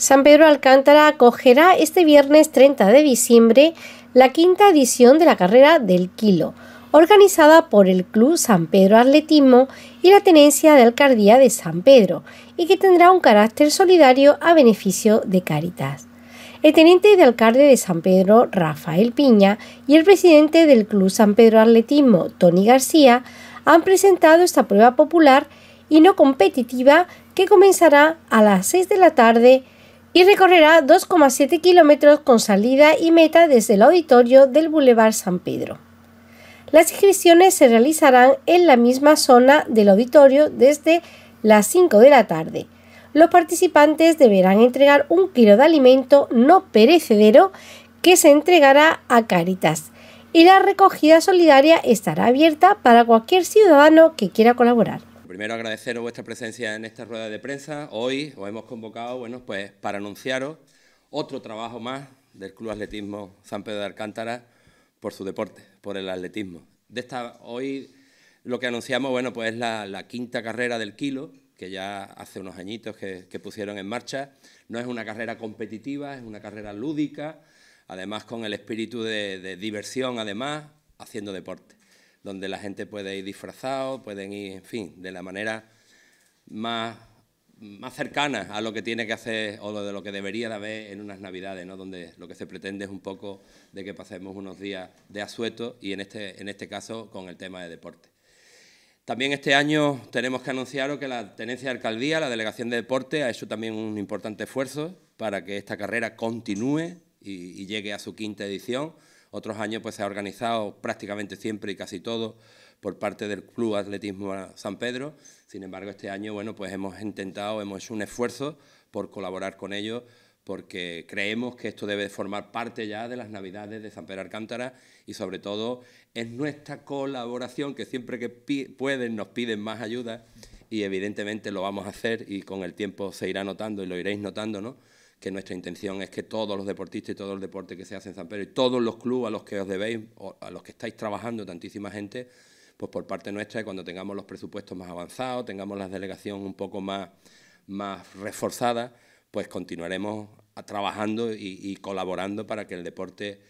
San Pedro Alcántara acogerá este viernes 30 de diciembre la quinta edición de la carrera del kilo, organizada por el Club San Pedro Atletismo y la Tenencia de Alcaldía de San Pedro, y que tendrá un carácter solidario a beneficio de Caritas. El teniente de alcalde de San Pedro, Rafael Piña, y el presidente del Club San Pedro Atletismo, Tony García, han presentado esta prueba popular y no competitiva que comenzará a las 6 de la tarde y recorrerá 2,7 kilómetros con salida y meta desde el auditorio del Boulevard San Pedro. Las inscripciones se realizarán en la misma zona del auditorio desde las 5 de la tarde. Los participantes deberán entregar un kilo de alimento no perecedero que se entregará a Caritas y la recogida solidaria estará abierta para cualquier ciudadano que quiera colaborar primero agradeceros vuestra presencia en esta rueda de prensa. Hoy os hemos convocado, bueno, pues para anunciaros otro trabajo más del Club Atletismo San Pedro de Alcántara por su deporte, por el atletismo. De esta, hoy lo que anunciamos, bueno, pues es la, quinta carrera del kilo, que ya hace unos añitos que, pusieron en marcha. No es una carrera competitiva, es una carrera lúdica, además con el espíritu de diversión, además, haciendo deporte donde la gente puede ir disfrazado, pueden ir, en fin, de la manera más, cercana a lo que tiene que hacer o de lo que debería de haber en unas navidades, ¿no? donde lo que se pretende es un poco de que pasemos unos días de asueto y en este, en este caso con el tema de deporte. También este año tenemos que anunciaros que la Tenencia de Alcaldía, la Delegación de Deporte, ha hecho también un importante esfuerzo para que esta carrera continúe y llegue a su quinta edición otros años pues, se ha organizado prácticamente siempre y casi todo por parte del Club Atletismo San Pedro. Sin embargo, este año bueno, pues hemos intentado, hemos hecho un esfuerzo por colaborar con ellos porque creemos que esto debe formar parte ya de las Navidades de San Pedro Alcántara y sobre todo es nuestra colaboración que siempre que pueden nos piden más ayuda y evidentemente lo vamos a hacer y con el tiempo se irá notando y lo iréis notando, ¿no? que nuestra intención es que todos los deportistas y todo el deporte que se hace en San Pedro y todos los clubes a los que os debéis, a los que estáis trabajando tantísima gente, pues por parte nuestra, cuando tengamos los presupuestos más avanzados, tengamos la delegación un poco más, más reforzada, pues continuaremos trabajando y, colaborando para que el deporte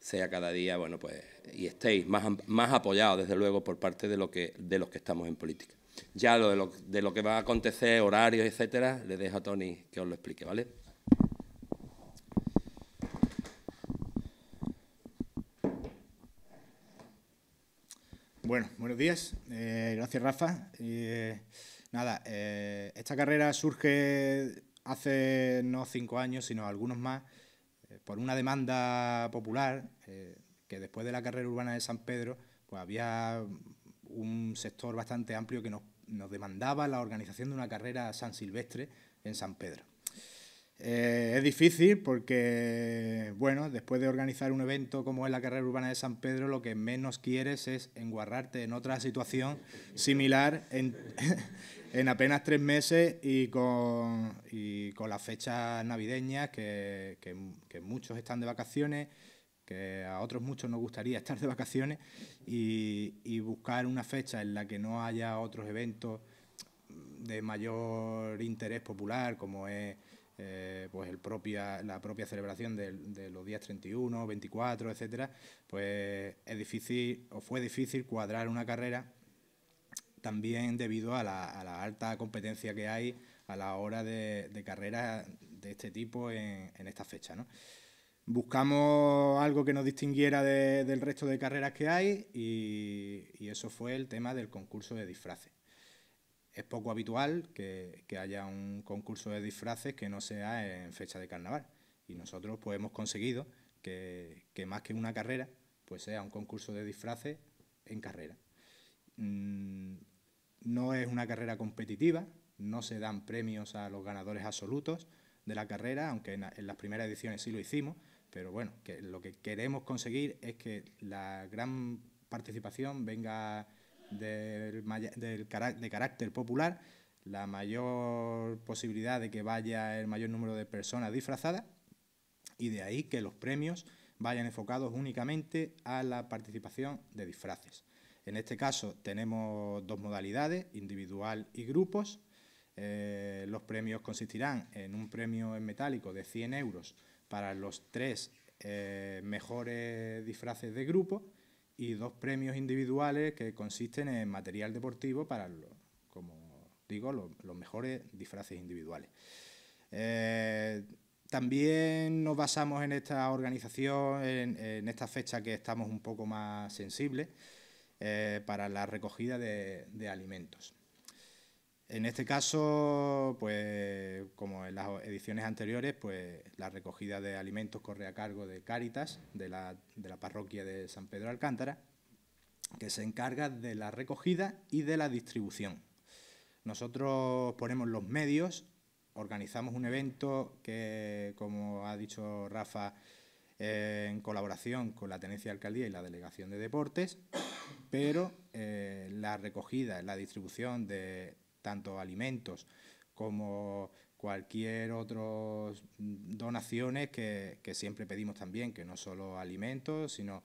sea cada día, bueno, pues, y estéis más, más apoyados, desde luego, por parte de, lo que, de los que estamos en política. Ya lo de, lo de lo que va a acontecer, horarios, etcétera, le dejo a Tony que os lo explique, ¿vale? Bueno, buenos días. Eh, gracias, Rafa. Eh, nada, eh, esta carrera surge hace no cinco años, sino algunos más, por una demanda popular que después de la carrera urbana de San Pedro, pues había un sector bastante amplio que nos demandaba la organización de una carrera San Silvestre en San Pedro. Eh, es difícil porque, bueno, después de organizar un evento como es la carrera urbana de San Pedro, lo que menos quieres es enguarrarte en otra situación similar en, apenas tres meses y con, con las fechas navideñas, que, muchos están de vacaciones, que a otros muchos nos gustaría estar de vacaciones, y buscar una fecha en la que no haya otros eventos de mayor interés popular, como es eh, pues la propia celebración de, los días 31, 24, etcétera, pues es difícil o fue difícil cuadrar una carrera también debido a la, alta competencia que hay a la hora de, carreras de este tipo en, esta fecha. Buscamos algo que nos distinguiera del resto de carreras que hay y eso fue el tema del concurso de disfraces es poco habitual que, haya un concurso de disfraces que no sea en fecha de carnaval. Y nosotros pues, hemos conseguido que, más que una carrera, pues sea un concurso de disfraces en carrera. Mm, no es una carrera competitiva, no se dan premios a los ganadores absolutos de la carrera, aunque en, las primeras ediciones sí lo hicimos, pero bueno, que lo que queremos conseguir es que la gran participación venga de carácter popular, la mayor posibilidad de que vaya el mayor número de personas disfrazadas y de ahí que los premios vayan enfocados únicamente a la participación de disfraces. En este caso tenemos dos modalidades, individual y grupos. Eh, los premios consistirán en un premio en metálico de 100 euros para los tres eh, mejores disfraces de grupo, y dos premios individuales que consisten en material deportivo para, como digo, los mejores disfraces individuales. Eh, también nos basamos en esta organización, en, esta fecha que estamos un poco más sensibles, eh, para la recogida de alimentos. En este caso, pues como en las ediciones anteriores, pues la recogida de alimentos corre a cargo de Cáritas, de la, parroquia de San Pedro Alcántara, que se encarga de la recogida y de la distribución. Nosotros ponemos los medios, organizamos un evento que, como ha dicho Rafa, eh, en colaboración con la Tenencia de Alcaldía y la Delegación de Deportes, pero eh, la recogida, la distribución de tanto alimentos como cualquier otra mm, donaciones que, siempre pedimos también, que no solo alimentos, sino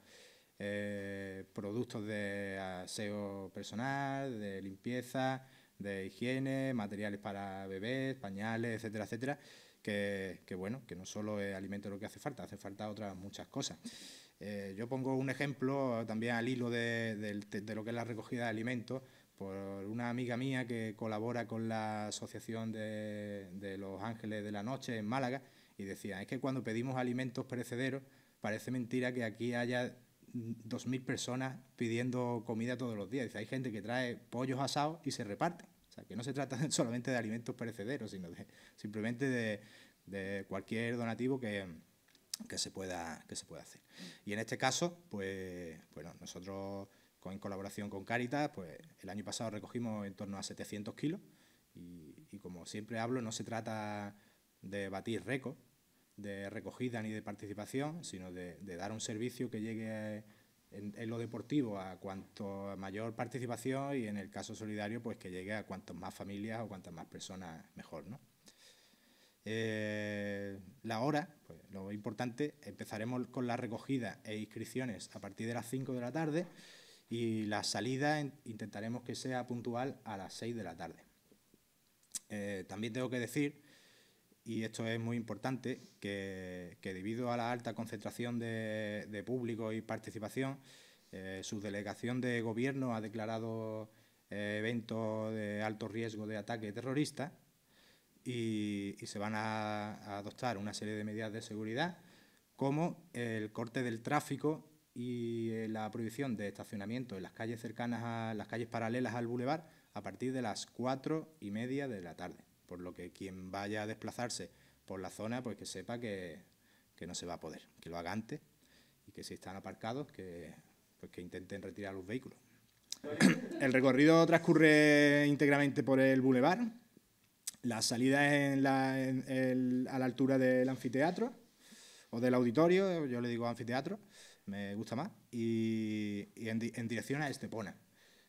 eh, productos de aseo personal, de limpieza, de higiene, materiales para bebés, pañales, etcétera, etcétera, que, bueno, que no solo es alimento lo que hace falta, hace falta otras muchas cosas. Eh, yo pongo un ejemplo también al hilo de lo que es la recogida de alimentos, por una amiga mía que colabora con la Asociación de, los Ángeles de la Noche en Málaga, y decía, es que cuando pedimos alimentos perecederos, parece mentira que aquí haya 2.000 personas pidiendo comida todos los días. hay gente que trae pollos asados y se reparten. O sea, que no se trata solamente de alimentos perecederos, sino simplemente de, cualquier donativo que, se pueda, que se pueda hacer. Y en este caso, pues, bueno, nosotros en colaboración con Caritas, pues el año pasado recogimos en torno a 700 kilos y, como siempre hablo, no se trata de batir récords de recogida ni de participación, sino de, dar un servicio que llegue en, lo deportivo a cuanto mayor participación y en el caso solidario, pues que llegue a cuantas más familias o cuantas más personas mejor, ¿no? Eh, la hora, pues lo importante, empezaremos con la recogida e inscripciones a partir de las 5 de la tarde y la salida intentaremos que sea puntual a las 6 de la tarde. Eh, también tengo que decir, y esto es muy importante, que, debido a la alta concentración de, público y participación, eh, su delegación de gobierno ha declarado eh, eventos de alto riesgo de ataque terrorista y, se van a adoptar una serie de medidas de seguridad como el corte del tráfico y eh, la prohibición de estacionamiento en las calles cercanas a las calles paralelas al bulevar a partir de las cuatro y media de la tarde. Por lo que quien vaya a desplazarse por la zona, pues que sepa que, que no se va a poder, que lo haga antes y que si están aparcados, que, pues que intenten retirar los vehículos. el recorrido transcurre íntegramente por el bulevar. La salida es en la, el, a la altura del anfiteatro o del auditorio, yo le digo anfiteatro me gusta más, y, en, dirección a Estepona.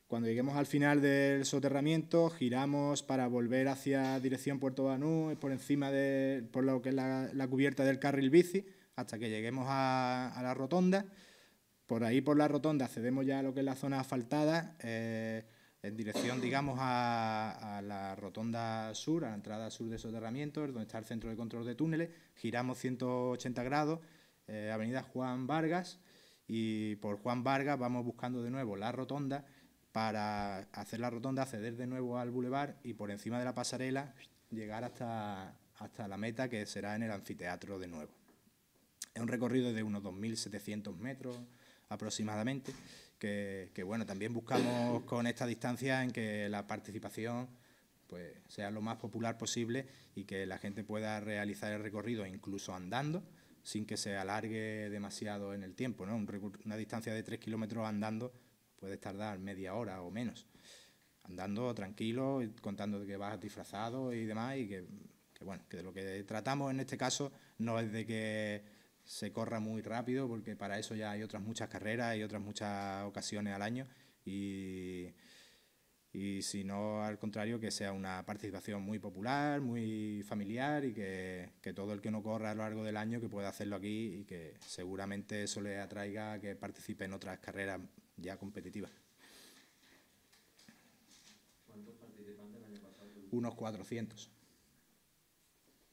Cuando lleguemos al final del soterramiento, giramos para volver hacia dirección Puerto Banú, por encima de por lo que es la, la cubierta del carril bici, hasta que lleguemos a, a, la rotonda. Por ahí, por la rotonda, accedemos ya a lo que es la zona asfaltada, eh, en dirección, digamos, a, a, la rotonda sur, a la entrada sur de soterramiento, donde está el centro de control de túneles. Giramos 180 grados eh, Avenida Juan Vargas, y por Juan Vargas vamos buscando de nuevo la rotonda para hacer la rotonda, acceder de nuevo al bulevar y por encima de la pasarela llegar hasta, la meta que será en el anfiteatro de nuevo. Es un recorrido de unos 2.700 metros aproximadamente, que, bueno, también buscamos con esta distancia en que la participación pues, sea lo más popular posible y que la gente pueda realizar el recorrido incluso andando sin que se alargue demasiado en el tiempo. ¿no? Una distancia de tres kilómetros andando ...puede tardar media hora o menos. Andando tranquilo, contando que vas disfrazado y demás, y que, bueno, que de lo que tratamos en este caso no es de que se corra muy rápido, porque para eso ya hay otras muchas carreras y otras muchas ocasiones al año. Y y si no, al contrario, que sea una participación muy popular, muy familiar y que, todo el que no corra a lo largo del año que pueda hacerlo aquí y que seguramente eso le atraiga a que participe en otras carreras ya competitivas. Unos 400.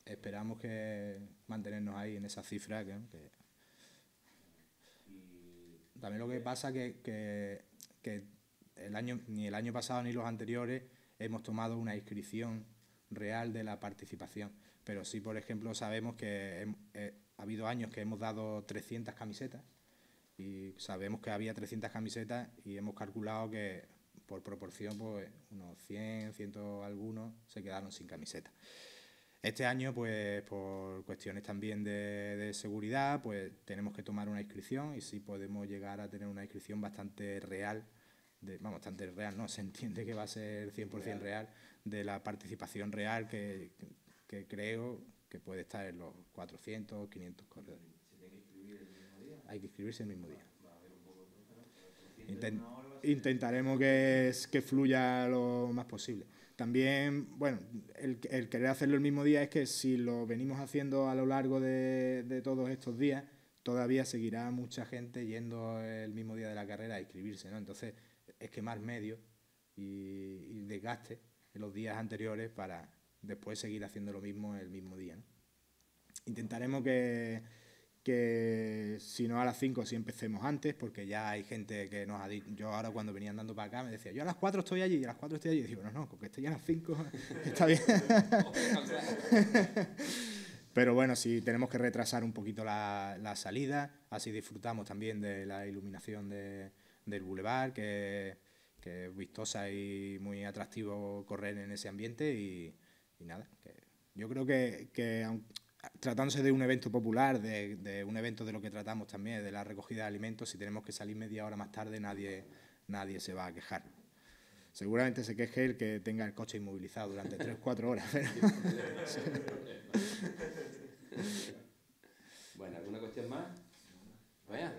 Esperamos que mantenernos ahí en esa cifra. Que, También lo que pasa que, que año, ni el año pasado ni los anteriores hemos tomado una inscripción real de la participación. Pero sí, por ejemplo, sabemos que eh, ha habido años que hemos dado 300 camisetas y sabemos que había 300 camisetas y hemos calculado que por proporción pues unos 100, 100 algunos se quedaron sin camiseta. Este año, pues por cuestiones también de, de, seguridad, pues tenemos que tomar una inscripción y sí podemos llegar a tener una inscripción bastante real vamos, real, no, se entiende que va a ser 100% real, de la participación real que, creo que puede estar en los 400, 500 corredores. Hay que inscribirse el mismo día. intentaremos que, que fluya lo más posible. También, bueno, el, querer hacerlo el mismo día es que si lo venimos haciendo a lo largo de, de todos estos días, todavía seguirá mucha gente yendo el mismo día de la carrera a inscribirse, ¿no? Entonces, es quemar medios y, desgaste en los días anteriores para después seguir haciendo lo mismo el mismo día. Intentaremos que, si no a las 5 si empecemos antes, porque ya hay gente que nos ha dicho, yo ahora cuando venía andando para acá me decía, yo a las 4 estoy allí, y a las 4 estoy allí, y digo, no, no, con que estoy a las 5 está bien. Pero bueno, si tenemos que retrasar un poquito la, la salida, así disfrutamos también de la iluminación de, del bulevar, que, es vistosa y muy atractivo correr en ese ambiente y, nada. yo creo que, que, tratándose de un evento popular, de, un evento de lo que tratamos también, de la recogida de alimentos, si tenemos que salir media hora más tarde nadie, nadie se va a quejar. Seguramente se queje el que tenga el coche inmovilizado durante 3 4 horas. bueno, ¿alguna cuestión más? Vaya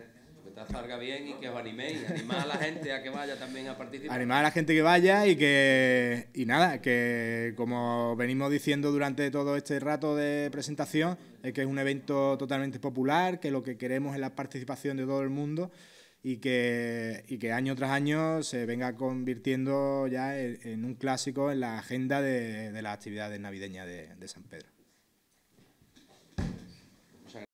te salga bien y que os animéis, animad a la gente a que vaya también a participar. animar a la gente que vaya y que, nada, que como venimos diciendo durante todo este rato de presentación, es que es un evento totalmente popular, que lo que queremos es la participación de todo el mundo y que, que año tras año se venga convirtiendo ya en, un clásico en la agenda de, las actividades navideñas de San Pedro.